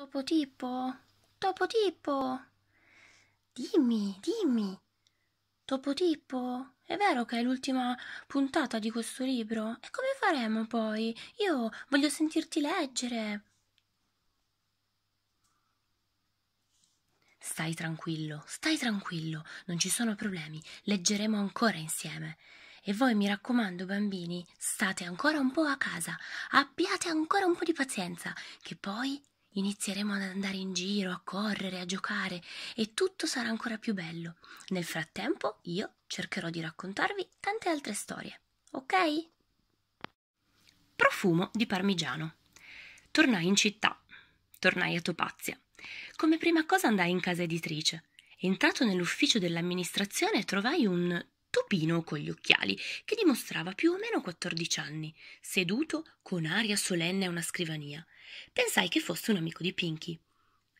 Topo tipo, Topo tipo. dimmi, dimmi. Topo tipo, è vero che è l'ultima puntata di questo libro? E come faremo poi? Io voglio sentirti leggere. Stai tranquillo, stai tranquillo, non ci sono problemi, leggeremo ancora insieme. E voi mi raccomando, bambini, state ancora un po' a casa, abbiate ancora un po' di pazienza, che poi Inizieremo ad andare in giro, a correre, a giocare e tutto sarà ancora più bello. Nel frattempo io cercherò di raccontarvi tante altre storie, ok? Profumo di parmigiano. Tornai in città. Tornai a Topazia. Come prima cosa andai in casa editrice. Entrato nell'ufficio dell'amministrazione trovai un Tupino con gli occhiali, che dimostrava più o meno quattordici anni, seduto con aria solenne a una scrivania. Pensai che fosse un amico di Pinky.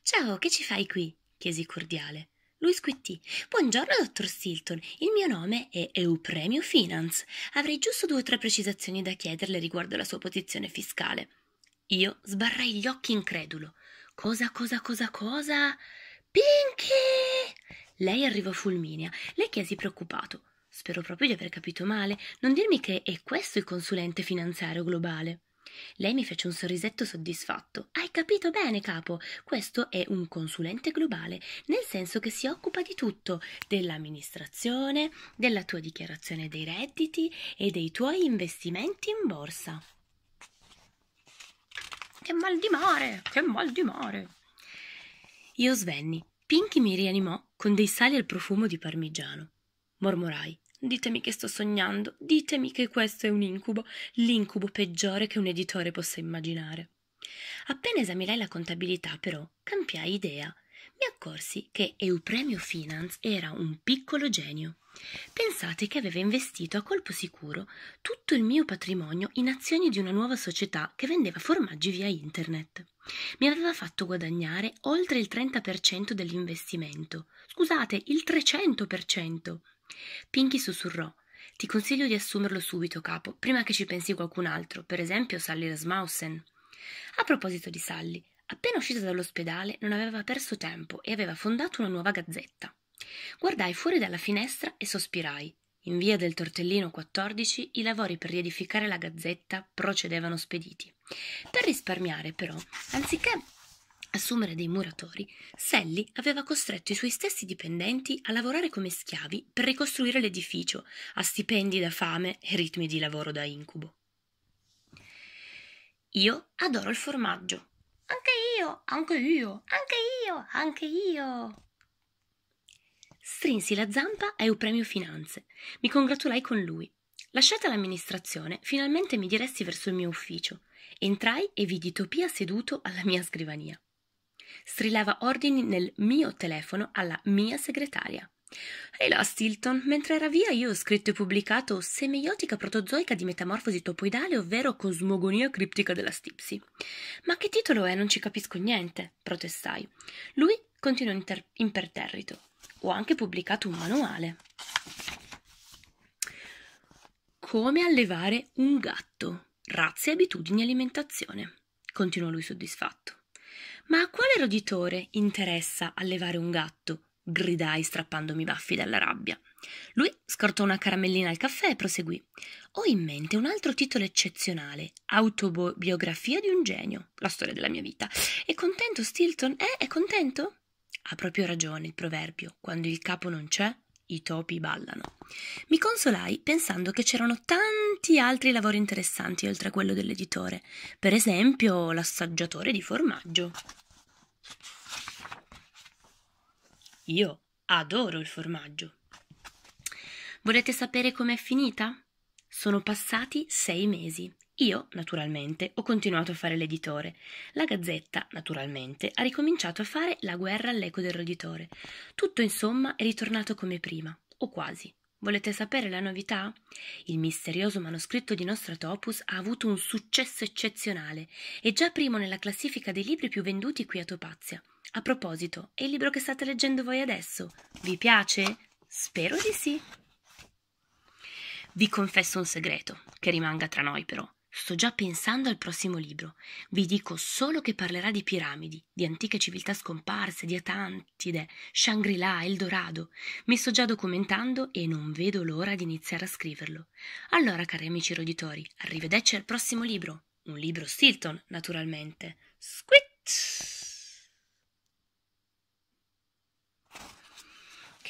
Ciao, che ci fai qui? chiesi cordiale. Lui squittì. Buongiorno, dottor Stilton. Il mio nome è Eupremio Finance. Avrei giusto due o tre precisazioni da chiederle riguardo alla sua posizione fiscale. Io sbarrai gli occhi incredulo. Cosa, cosa, cosa, cosa? Pinky! Lei arrivò fulminea. Le chiesi preoccupato. Spero proprio di aver capito male. Non dirmi che è questo il consulente finanziario globale. Lei mi fece un sorrisetto soddisfatto. Hai capito bene, capo. Questo è un consulente globale, nel senso che si occupa di tutto, dell'amministrazione, della tua dichiarazione dei redditi e dei tuoi investimenti in borsa. Che mal di mare, che mal di mare. Io svenni. Pinky mi rianimò con dei sali al profumo di parmigiano mormorai. Ditemi che sto sognando, ditemi che questo è un incubo, l'incubo peggiore che un editore possa immaginare. Appena esaminai la contabilità, però, cambiai idea. Mi accorsi che Eupremio Finance era un piccolo genio. Pensate che aveva investito a colpo sicuro tutto il mio patrimonio in azioni di una nuova società che vendeva formaggi via internet. Mi aveva fatto guadagnare oltre il 30% dell'investimento. Scusate, il 300%. Pinky sussurrò. Ti consiglio di assumerlo subito, capo, prima che ci pensi qualcun altro, per esempio Sally Rasmussen. A proposito di Sally, appena uscita dall'ospedale non aveva perso tempo e aveva fondato una nuova gazzetta. Guardai fuori dalla finestra e sospirai. In via del Tortellino 14 i lavori per riedificare la gazzetta procedevano spediti. Per risparmiare, però, anziché assumere dei muratori, Sally aveva costretto i suoi stessi dipendenti a lavorare come schiavi per ricostruire l'edificio, a stipendi da fame e ritmi di lavoro da incubo. Io adoro il formaggio. Anche io, anche io, anche io, anche io. Strinsi la zampa a Eupremio Finanze. Mi congratulai con lui. Lasciata l'amministrazione, finalmente mi diressi verso il mio ufficio. Entrai e vidi Topia seduto alla mia scrivania. Strillava ordini nel mio telefono alla mia segretaria. E là, Stilton, mentre era via io ho scritto e pubblicato Semiotica protozoica di metamorfosi topoidale, ovvero Cosmogonia criptica della Stipsi. Ma che titolo è? Non ci capisco niente, protestai. Lui continuò inter- imperterrito. Ho anche pubblicato un manuale. Come allevare un gatto. Razze, abitudini alimentazione. Continuò lui soddisfatto. Ma a quale roditore interessa allevare un gatto? gridai strappandomi i baffi dalla rabbia. Lui scortò una caramellina al caffè e proseguì. Ho in mente un altro titolo eccezionale, Autobiografia di un genio, la storia della mia vita. È contento Stilton? Eh, è contento? Ha proprio ragione il proverbio, quando il capo non c'è, i topi ballano. Mi consolai pensando che c'erano tanti altri lavori interessanti oltre a quello dell'editore, per esempio l'assaggiatore di formaggio. Io adoro il formaggio. Volete sapere com'è finita? Sono passati sei mesi io, naturalmente, ho continuato a fare l'editore. La Gazzetta, naturalmente, ha ricominciato a fare la guerra all'eco del roditore. Tutto, insomma, è ritornato come prima, o quasi. Volete sapere la novità? Il misterioso manoscritto di Nostratopus ha avuto un successo eccezionale È già primo nella classifica dei libri più venduti qui a Topazia. A proposito, è il libro che state leggendo voi adesso. Vi piace? Spero di sì. Vi confesso un segreto, che rimanga tra noi però. Sto già pensando al prossimo libro. Vi dico solo che parlerà di piramidi, di antiche civiltà scomparse, di Atlantide, Shangri-La, Eldorado. Mi sto già documentando e non vedo l'ora di iniziare a scriverlo. Allora, cari amici roditori, arrivederci al prossimo libro. Un libro Stilton, naturalmente. Squit!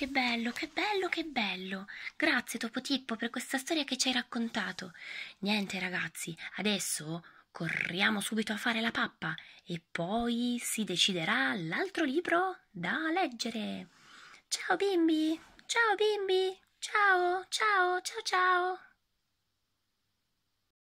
Che bello, che bello, che bello. Grazie Topotippo per questa storia che ci hai raccontato. Niente ragazzi, adesso corriamo subito a fare la pappa e poi si deciderà l'altro libro da leggere. Ciao bimbi, ciao bimbi, ciao, ciao, ciao, ciao.